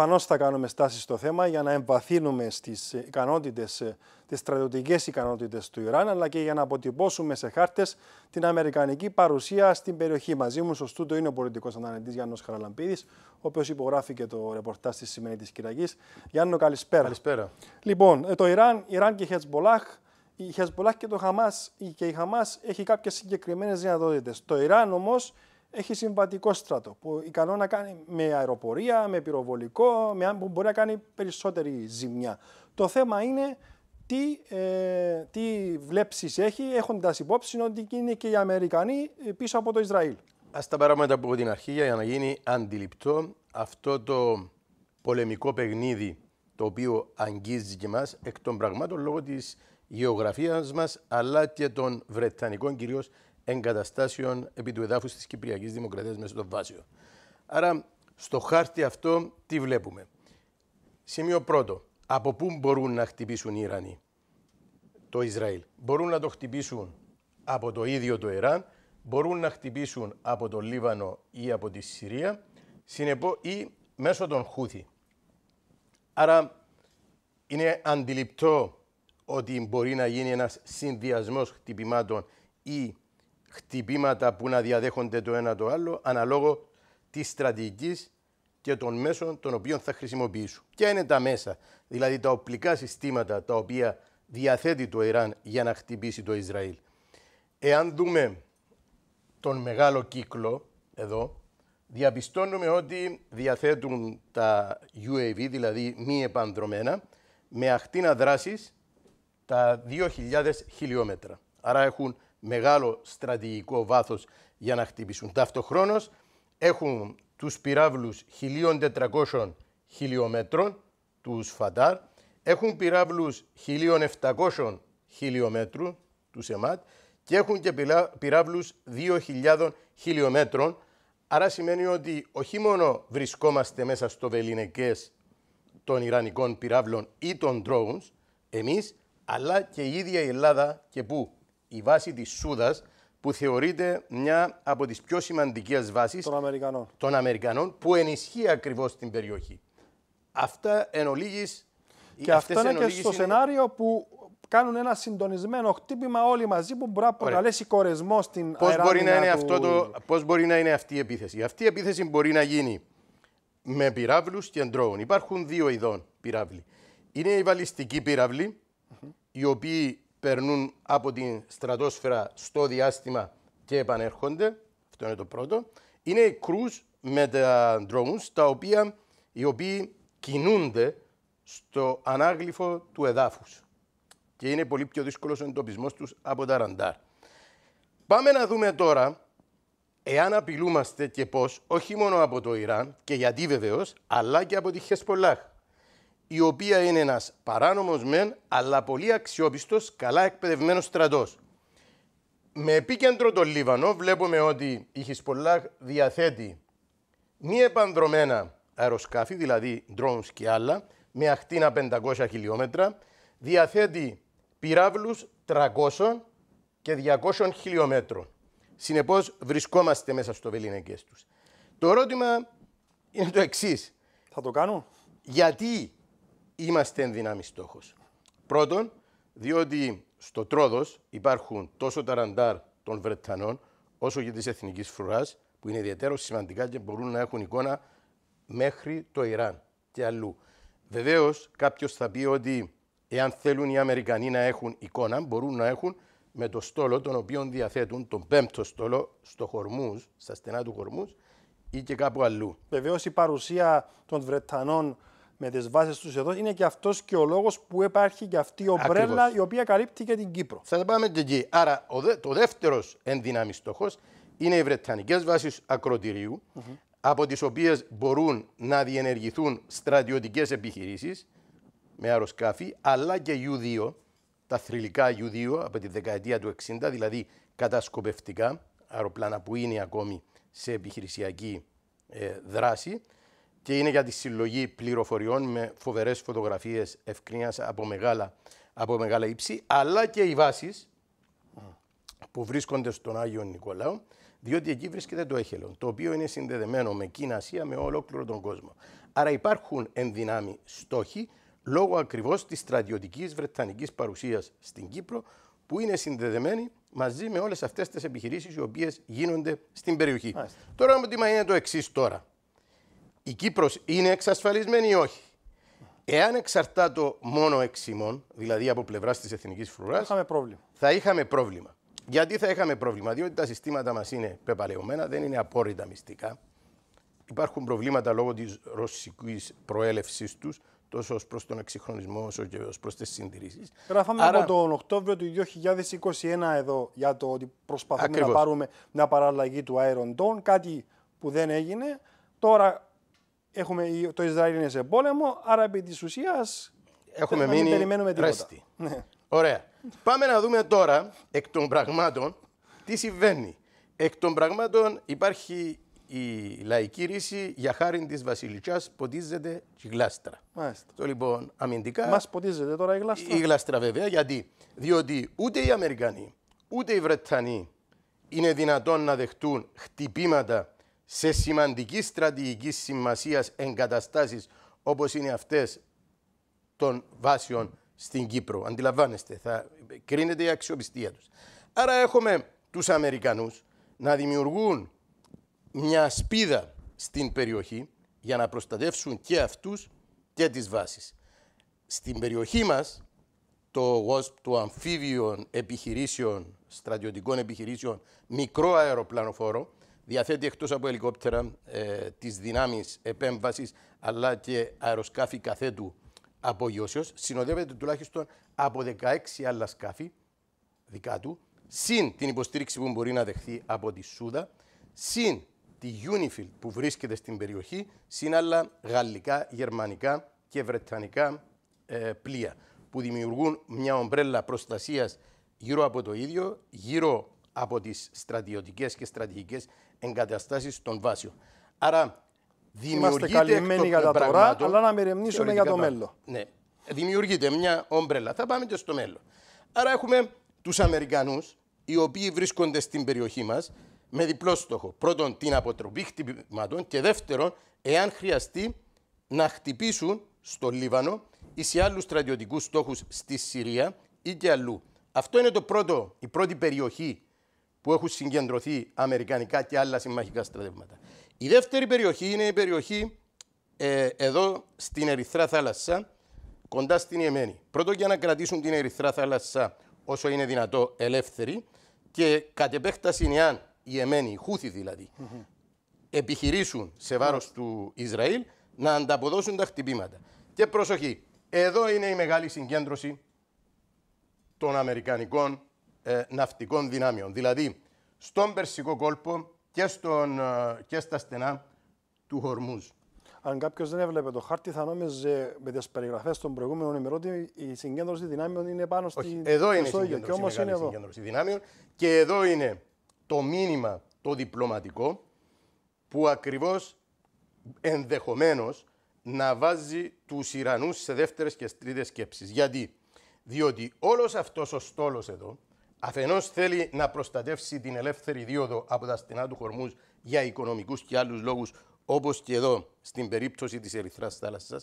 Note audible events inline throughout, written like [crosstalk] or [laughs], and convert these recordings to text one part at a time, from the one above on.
Προφανώς θα κάνουμε στάσεις στο θέμα για να εμβαθύνουμε στις ικανότητες, ε, τις στρατιωτικές ικανότητες του Ιράν, αλλά και για να αποτυπώσουμε σε χάρτες την αμερικανική παρουσία στην περιοχή. Μαζί μου, σωστού, είναι ο πολιτικός αναλυτής Γιάννος Χαραλαμπίδης, ο οποίος υπογράφει και το ρεπορτάζ της σημερινής της Κυριακής. Γιάννο, καλησπέρα. Καλησπέρα. Λοιπόν, ε, το Ιράν, Ιράν και η Χεσμολάχ, η Χεσμολάχ και, το Χαμάς και η Χαμάς έχει κάποιες συγκεκριμένες δυνατότητες. Το Ιράν όμως έχει συμβατικό στρατό που ικανό να κάνει με αεροπορία, με πυροβολικό, με, που μπορεί να κάνει περισσότερη ζημιά. Το θέμα είναι τι, ε, τι βλέψεις έχει έχοντας υπόψη ότι είναι και οι Αμερικανοί ε, πίσω από το Ισραήλ. Ας τα πάρουμε από την αρχή για να γίνει αντιληπτό αυτό το πολεμικό παιχνίδι το οποίο αγγίζει και μας εκ των πραγμάτων λόγω της γεωγραφίας μας αλλά και των Βρετανικών κυρίως εγκαταστάσεων επί του εδάφους της Κυπριακής Δημοκρατίας μέσα στο Βάσιο. Άρα, στο χάρτη αυτό τι βλέπουμε. Σημείο πρώτο. Από πού μπορούν να χτυπήσουν οι Ιρανοί το Ισραήλ. Μπορούν να το χτυπήσουν από το ίδιο το Ιράν, μπορούν να χτυπήσουν από το Λίβανο ή από τη Συρία συνεπώ, ή μέσω των Χούθη. Άρα είναι αντιληπτό ότι μπορεί να γίνει ένας συνδυασμός χτυπημάτων ή χτυπήματα που να διαδέχονται το ένα το άλλο αναλόγω της στρατηγικής και των μέσων των οποίων θα χρησιμοποιήσουν. Ποια είναι τα μέσα, δηλαδή τα οπλικά συστήματα τα οποία διαθέτει το Ιράν για να χτυπήσει το Ισραήλ. Εάν δούμε τον μεγάλο κύκλο εδώ, διαπιστώνουμε ότι διαθέτουν τα UAV, δηλαδή μη επανδρομένα, με ακτίνα δράσης τα 2.000 χιλιόμετρα. Άρα έχουν μεγάλο στρατηγικό βάθος για να χτυπήσουν. Ταυτοχρόνως έχουν τους πυράβλους 1.400 χιλιόμετρων, τους Φατάρ, έχουν πυράβλους 1.700 χιλιόμετρων, τους ΕΜΑΤ, και έχουν και πυράβλους 2.000 χιλιόμετρων. Άρα σημαίνει ότι όχι μόνο βρισκόμαστε μέσα στο βεληνικές των Ιρανικών πυράβλων ή των drones, εμείς, αλλά και η ίδια η Ελλάδα και πού, η βάση της Σούδας που θεωρείται μια από τις πιο σημαντικές βάσεις των Αμερικανών. των Αμερικανών που ενισχύει ακριβώς την περιοχή. Αυτά εν ολίγης, Και αυτό είναι και στο σενάριο που κάνουν ένα συντονισμένο χτύπημα όλοι μαζί που μπορεί να προκαλέσει κορεσμό στην πώς μπορεί αυτό το, Πώς μπορεί να είναι αυτή η επίθεση. Αυτή η επίθεση μπορεί να γίνει με πυράβλους και ντρόουν. Υπάρχουν δύο ειδών πυράβλοι. Είναι οι βαλιστικοί πυράβλοι, mm οι οποίοι περνούν από την στρατόσφαιρα στο διάστημα και επανέρχονται. Αυτό είναι το πρώτο. Είναι οι με τα ντρόμους, τα οποία, οι οποίοι κινούνται στο ανάγλυφο του εδάφους. Και είναι πολύ πιο δύσκολος ο εντοπισμός τους από τα ραντάρ. Πάμε να δούμε τώρα εάν απειλούμαστε και πώς, όχι μόνο από το Ιράν και γιατί βεβαίως, αλλά και από τη Χεσπολάχ η οποία είναι ένας παράνομος μεν, αλλά πολύ αξιόπιστος, καλά εκπαιδευμένος στρατός. Με επίκεντρο το Λίβανο βλέπουμε ότι η Χισπολάχ διαθέτει μη επανδρομένα αεροσκάφη, δηλαδή drones και άλλα, με αχτίνα 500 χιλιόμετρα, διαθέτει πυράβλους 300 και 200 χιλιόμετρων. Συνεπώς βρισκόμαστε μέσα στο Βελίνεκές τους. Το ερώτημα είναι το εξής. Θα το κάνω. Γιατί είμαστε δυνάμει στόχος. Πρώτον, διότι στο Τρόδος υπάρχουν τόσο τα ραντάρ των Βρετανών όσο και της εθνικής φρουράς, που είναι ιδιαίτερο σημαντικά και μπορούν να έχουν εικόνα μέχρι το Ιράν και αλλού. Βεβαίως, κάποιος θα πει ότι εάν θέλουν οι Αμερικανοί να έχουν εικόνα, μπορούν να έχουν με το στόλο τον οποίο διαθέτουν, τον πέμπτο στόλο, στο Χορμούς, στα στενά του χορμούς ή και κάπου αλλού. Βεβαίως η παρουσία των Βρετανών με τι βάσει τους εδώ, είναι και αυτός και ο λόγος που υπάρχει και αυτή η ομπρέλα η οποία καλύπτει και την Κύπρο. Θα τα πάμε και εκεί. Άρα, το δεύτερος ενδυνάμει στόχος είναι οι βρετανικές βάσεις ακροτηρίου, mm από τις οποίες μπορούν να διενεργηθούν στρατιωτικές επιχειρήσεις με αεροσκάφη, αλλά και U2, τα θρηλυκά U2 από τη δεκαετία του 60, δηλαδή κατασκοπευτικά αεροπλάνα που είναι ακόμη σε επιχειρησιακή ε, δράση και είναι για τη συλλογή πληροφοριών με φοβερές φωτογραφίες ευκρίνεια από μεγάλα, από μεγάλα ύψη, αλλά και οι βάσεις που βρίσκονται στον Άγιο Νικολάο, διότι εκεί βρίσκεται το έχελον, το οποίο είναι συνδεδεμένο με Κίνα, Ασία, με ολόκληρο τον κόσμο. Άρα υπάρχουν εν δυνάμει στόχοι λόγω ακριβώς της στρατιωτικής βρετανικής παρουσίας στην Κύπρο, που είναι συνδεδεμένη μαζί με όλες αυτές τις επιχειρήσεις οι οποίες γίνονται στην περιοχή. Τώρα Τώρα, το είναι το εξής τώρα η Κύπρος είναι εξασφαλισμένη ή όχι. Εάν εξαρτάται μόνο εξ ημών, δηλαδή από πλευράς της εθνικής φρουράς, θα είχαμε πρόβλημα. Γιατί θα είχαμε πρόβλημα, διότι τα συστήματα μας είναι πεπαλαιωμένα, δεν είναι απόρριτα μυστικά. Υπάρχουν προβλήματα λόγω της ρωσικής προέλευσή τους, τόσο ως προς τον εξυγχρονισμό, όσο και ως προς τις συντηρήσεις. Γράφαμε Άρα... από τον Οκτώβριο του 2021 εδώ για το ότι προσπαθούμε να πάρουμε μια παραλλαγή του Iron κάτι που δεν έγινε. Τώρα Έχουμε, το Ισραήλ είναι σε πόλεμο, άρα επί της ουσίας. Έχουμε μείνει. Περιμένουμε ναι. Ωραία. Πάμε να δούμε τώρα εκ των πραγμάτων τι συμβαίνει. Εκ των πραγμάτων υπάρχει η λαϊκή ρίση για χάρη τη βασιλικής ποτίζεται η γλάστρα. Μάλιστα. Το λοιπόν αμυντικά. Μας ποτίζεται τώρα η γλάστρα. Η γλάστρα βέβαια γιατί. Διότι ούτε οι Αμερικανοί ούτε οι Βρετανοί είναι δυνατόν να δεχτούν χτυπήματα σε σημαντική στρατηγική σημασίας εγκαταστάσεις όπως είναι αυτές των βάσεων στην Κύπρο. Αντιλαμβάνεστε, θα κρίνεται η αξιοπιστία τους. Άρα έχουμε τους Αμερικανούς να δημιουργούν μια σπίδα στην περιοχή για να προστατεύσουν και αυτούς και τις βάσεις. Στην περιοχή μας, το WASP, το αμφίβιων επιχειρήσεων, στρατιωτικών επιχειρήσεων, μικρό αεροπλανοφόρο, διαθέτει εκτός από ελικόπτερα ε, τις δυνάμεις επέμβασης αλλά και αεροσκάφη καθέτου απογειώσεως. Συνοδεύεται τουλάχιστον από 16 άλλα σκάφη δικά του, συν την υποστήριξη που μπορεί να δεχθεί από τη Σούδα, συν τη UNIFIL που βρίσκεται στην περιοχή, συν άλλα γαλλικά, γερμανικά και βρετανικά ε, πλοία που δημιουργούν μια ομπρέλα προστασίας γύρω από το ίδιο, γύρω από τις στρατιωτικές και στρατηγικές Εγκαταστάσεις των βάσεων. Άρα Είμαστε καλυμμένοι για τα τώρα, αλλά να μερεμνήσουμε για το μέλλον. Ναι. Δημιουργείται μια ομπρέλα. Θα πάμε και στο μέλλον. Άρα έχουμε τους Αμερικανούς οι οποίοι βρίσκονται στην περιοχή μας με διπλό στόχο. Πρώτον, την αποτροπή χτυπημάτων και δεύτερον, εάν χρειαστεί να χτυπήσουν στο Λίβανο ή σε άλλους στρατιωτικούς στόχους στη Συρία ή και αλλού. Αυτό είναι το πρώτο, η σε άλλου στρατιωτικου στόχου στη συρια η και περιοχή που έχουν συγκεντρωθεί αμερικανικά και άλλα συμμαχικά στρατεύματα. Η δεύτερη περιοχή είναι η περιοχή ε, εδώ στην Ερυθρά Θάλασσα, κοντά στην Ιεμένη. Πρώτον για να κρατήσουν την Ερυθρά Θάλασσα όσο είναι δυνατό ελεύθερη και κατ' επέκταση είναι αν οι Ιεμένοι, οι Χούθη δηλαδή, επιχειρήσουν σε βάρος του Ισραήλ να ανταποδώσουν τα χτυπήματα. Και προσοχή, εδώ είναι η μεγάλη συγκέντρωση των Αμερικανικών ε, ναυτικών δυνάμεων. Δηλαδή, στον Περσικό κόλπο και, στον, ε, και στα στενά του Χορμούζ. Αν κάποιος δεν έβλεπε το χάρτη, θα νόμιζε με τις περιγραφές των προηγούμενων ημερών ότι η συγκέντρωση δυνάμεων είναι πάνω στην εδώ είναι η Και εδώ. Συγκέντρωση δυνάμεων. Και εδώ είναι το μήνυμα το διπλωματικό που ακριβώς ενδεχομένως να βάζει τους Ιρανούς σε δεύτερες και τρίτες σκέψεις. Γιατί? Διότι όλος αυτός ο στόλος εδώ, Αφενός θέλει να προστατεύσει την ελεύθερη δίωδο από τα στενά του χορμού για οικονομικούς και άλλους λόγους, όπως και εδώ στην περίπτωση της Ερυθράς Θάλασσας,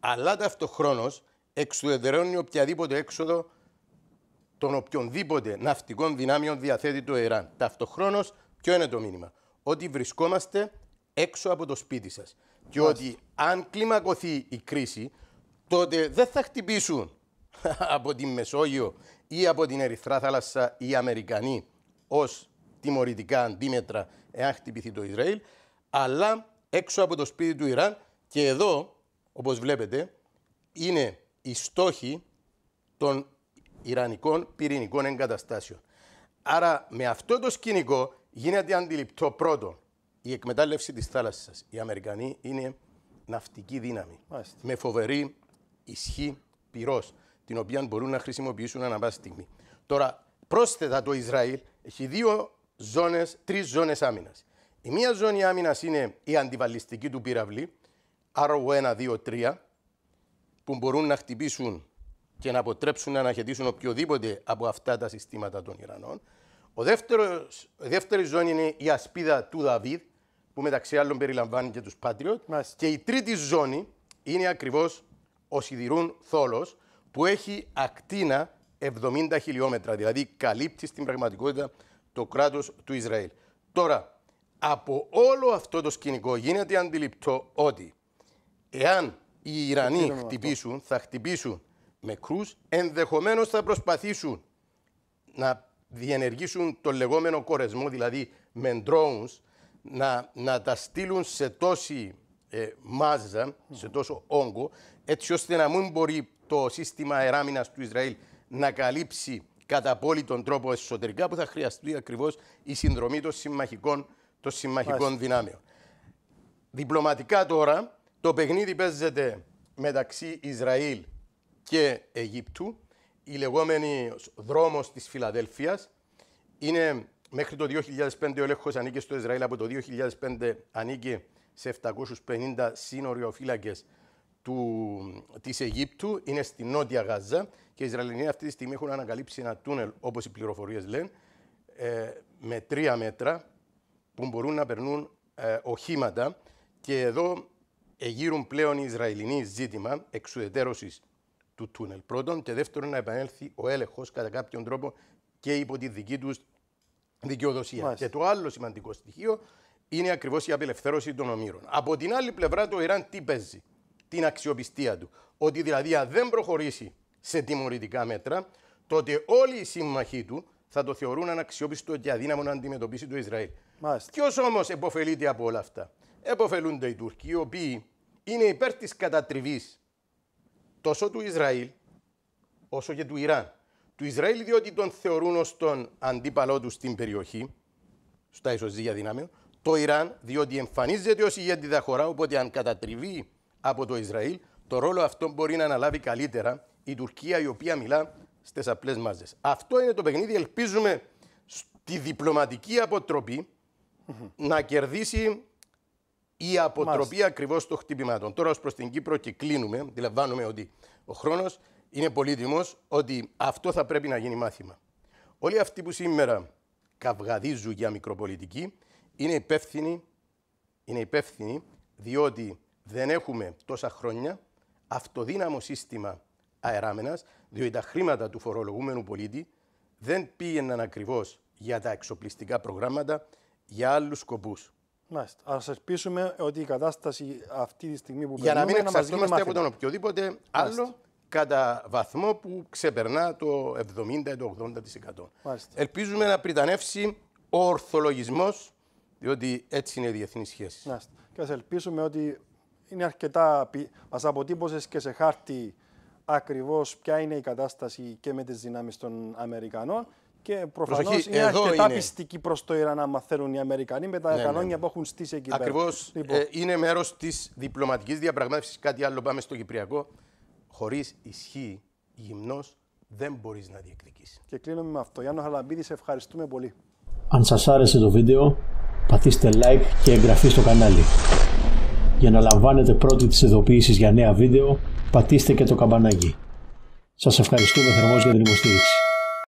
αλλά ταυτοχρόνως εξουδετερώνει οποιαδήποτε έξοδο των οποιονδήποτε ναυτικών δυνάμεων διαθέτει το Ιράν. Ταυτοχρόνως, ποιο είναι το μήνυμα, ότι βρισκόμαστε έξω από το σπίτι σας. Και ότι αν κλιμακωθεί η κρίση, τότε δεν θα χτυπήσουν [laughs] από τη Μεσόγειο ή από την Ερυθρά θάλασσα οι Αμερικανοί ως τιμωρητικά αντίμετρα εάν χτυπηθεί το Ισραήλ, αλλά έξω από το σπίτι του Ιράν και εδώ, όπως βλέπετε, είναι οι στόχοι των Ιρανικών πυρηνικών εγκαταστάσεων. Άρα με αυτό το σκηνικό γίνεται αντιληπτό πρώτον η εκμετάλλευση της θάλασσας. Οι Αμερικανοί είναι ναυτική οπως βλεπετε ειναι η στοχη Μάλιστα. με αυτο το σκηνικο γινεται αντιληπτο πρωτο η ισχύ δυναμη με φοβερη ισχυ πυρος την οποία μπορούν να χρησιμοποιήσουν ανά πάση στιγμή. Τώρα, πρόσθετα το Ισραήλ έχει δύο ζώνες, τρεις ζώνες άμυνας. Η μία ζώνη άμυνας είναι η αντιβαλιστική του πυραυλή, ro 1, 2, 3, που μπορούν να χτυπήσουν και να αποτρέψουν να αναχαιτήσουν οποιοδήποτε από αυτά τα συστήματα των Ιρανών. Ο δεύτερος, η δεύτερη ζώνη είναι η ασπίδα του Δαβίδ, που μεταξύ άλλων περιλαμβάνει και τους Patriot. Μάλιστα. Και η τρίτη ζώνη είναι ακριβώς ο Σιδηρούν Θόλος, που έχει ακτίνα 70 χιλιόμετρα, δηλαδή καλύπτει στην πραγματικότητα το κράτος του Ισραήλ. Τώρα, από όλο αυτό το σκηνικό γίνεται αντιληπτό ότι εάν οι Ιρανοί χτυπήσουν, θα χτυπήσουν με κρούς, ενδεχομένως θα προσπαθήσουν να διενεργήσουν το λεγόμενο κορεσμό, δηλαδή με drones, να, να τα στείλουν σε τόση ε, μάζα, σε τόσο όγκο, έτσι ώστε να μην μπορεί το σύστημα εράμινας του Ισραήλ να καλύψει κατά τον τρόπο εσωτερικά που θα χρειαστεί ακριβώς η συνδρομή των συμμαχικών, των συμμαχικών δυνάμεων. Διπλωματικά τώρα το παιχνίδι παίζεται μεταξύ Ισραήλ και Αιγύπτου. Η λεγόμενη δρόμος της Φιλαδέλφειας είναι μέχρι το 2005 ο έλεγχος ανήκει στο Ισραήλ, από το 2005 ανήκει σε 750 φύλακε του, της Αιγύπτου είναι στη νότια Γάζα και οι Ισραηλινοί αυτή τη στιγμή έχουν ανακαλύψει ένα τούνελ, όπως οι πληροφορίες λένε, ε, με τρία μέτρα που μπορούν να περνούν ε, οχήματα και εδώ εγείρουν πλέον οι Ισραηλινοί ζήτημα εξουδετερώσης του τούνελ πρώτον και δεύτερον να επανέλθει ο έλεγχος κατά κάποιον τρόπο και υπό τη δική τους δικαιοδοσία. Και το άλλο σημαντικό στοιχείο είναι ακριβώς η απελευθέρωση των ομήρων. Από την άλλη πλευρά το Ιράν τι παίζει την αξιοπιστία του. Ότι δηλαδή αν δεν προχωρήσει σε τιμωρητικά μέτρα, τότε όλοι οι σύμμαχοί του θα το θεωρούν αναξιόπιστο και αδύναμο να αντιμετωπίσει το Ισραήλ. Ποιος όμως επωφελείται από όλα αυτά. Εποφελούνται οι Τούρκοι, οι οποίοι είναι υπέρ της κατατριβής τόσο του Ισραήλ όσο και του Ιράν. Του Ισραήλ διότι τον θεωρούν ως τον αντίπαλό τους στην περιοχή, στα ισοζύγια δυνάμεων. Το Ιράν διότι εμφανίζεται ως ηγέτιδα χώρα, οπότε αν κατατριβεί από το Ισραήλ, το ρόλο αυτό μπορεί να αναλάβει καλύτερα η Τουρκία η οποία μιλά στις απλές μάζες. Αυτό είναι το παιχνίδι. Ελπίζουμε στη διπλωματική να κερδίσει η αποτροπή ακριβώς των χτυπημάτων. Τώρα, ως προς την Κύπρο και κλείνουμε, αντιλαμβάνομαι ότι ο χρόνος είναι πολύτιμος, ότι αυτό θα πρέπει να γίνει μάθημα. Όλοι αυτοί που σήμερα καυγαδίζουν για μικροπολιτική είναι υπεύθυνοι, είναι υπεύθυνοι διότι δεν έχουμε τόσα χρόνια αυτοδύναμο σύστημα αεράμενας, διότι τα χρήματα του φορολογούμενου πολίτη δεν πήγαιναν ακριβώς για τα εξοπλιστικά προγράμματα, για άλλους σκοπούς. Μάλιστα. Ας ελπίσουμε ότι η κατάσταση αυτή τη στιγμή που για Για να μην εξαρτώμαστε από τον οποιοδήποτε άλλο κατά βαθμό που ξεπερνά το 70-80%. Ελπίζουμε να πριτανεύσει ο ορθολογισμός, διότι έτσι είναι οι διεθνείς σχέσεις. Και ότι είναι αρκετά. Μας αποτύπωσες και σε χάρτη ακριβώς ποια είναι η κατάσταση και με τις δυνάμεις των Αμερικανών. Και προφανώς είναι αρκετά είναι. πιστική προς το Ιράν, άμα θέλουν οι Αμερικανοί, με τα ναι, ναι. κανόνια ναι. που έχουν στήσει εκεί πέρα. Ακριβώς. Λοιπόν. Ε, είναι μέρος της διπλωματικής διαπραγμάτευσης. Κάτι άλλο πάμε στο Κυπριακό. Χωρίς ισχύ, γυμνός δεν μπορείς να διεκδικήσεις. Και κλείνουμε με αυτό. Γιάννο Χαλαμπίδη, σε ευχαριστούμε πολύ. Αν σας άρεσε το βίντεο, πατήστε like και εγγραφή στο κανάλι. Για να λαμβάνετε πρώτοι τις ειδοποιήσεις για νέα βίντεο, πατήστε και το καμπανάκι. Σας ευχαριστούμε θερμός για την υποστήριξη.